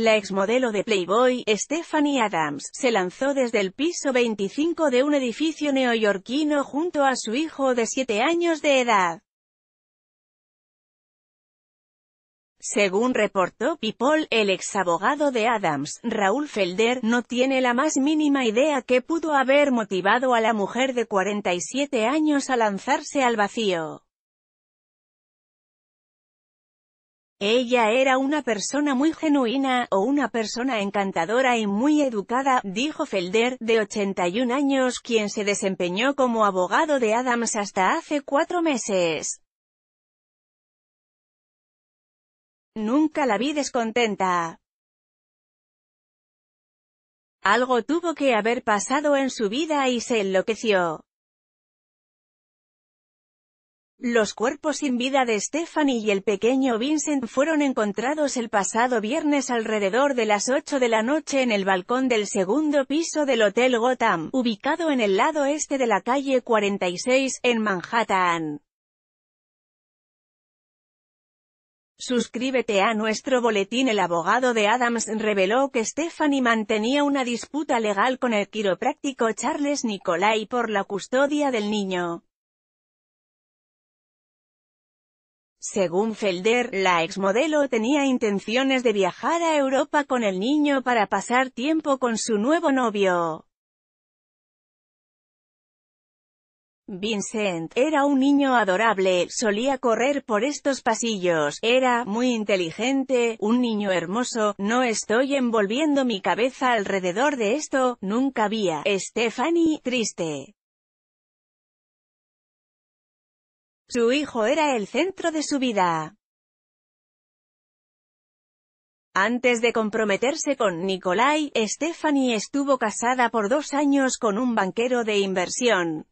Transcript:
La exmodelo de Playboy, Stephanie Adams, se lanzó desde el piso 25 de un edificio neoyorquino junto a su hijo de 7 años de edad. Según reportó People, el exabogado de Adams, Raúl Felder, no tiene la más mínima idea que pudo haber motivado a la mujer de 47 años a lanzarse al vacío. Ella era una persona muy genuina, o una persona encantadora y muy educada, dijo Felder, de 81 años, quien se desempeñó como abogado de Adams hasta hace cuatro meses. Nunca la vi descontenta. Algo tuvo que haber pasado en su vida y se enloqueció. Los cuerpos sin vida de Stephanie y el pequeño Vincent fueron encontrados el pasado viernes alrededor de las 8 de la noche en el balcón del segundo piso del Hotel Gotham, ubicado en el lado este de la calle 46, en Manhattan. Suscríbete a nuestro boletín El abogado de Adams reveló que Stephanie mantenía una disputa legal con el quiropráctico Charles Nicolai por la custodia del niño. Según Felder, la exmodelo tenía intenciones de viajar a Europa con el niño para pasar tiempo con su nuevo novio. Vincent era un niño adorable, solía correr por estos pasillos, era muy inteligente, un niño hermoso, no estoy envolviendo mi cabeza alrededor de esto, nunca había, Stephanie, triste. Su hijo era el centro de su vida. Antes de comprometerse con Nikolai, Stephanie estuvo casada por dos años con un banquero de inversión.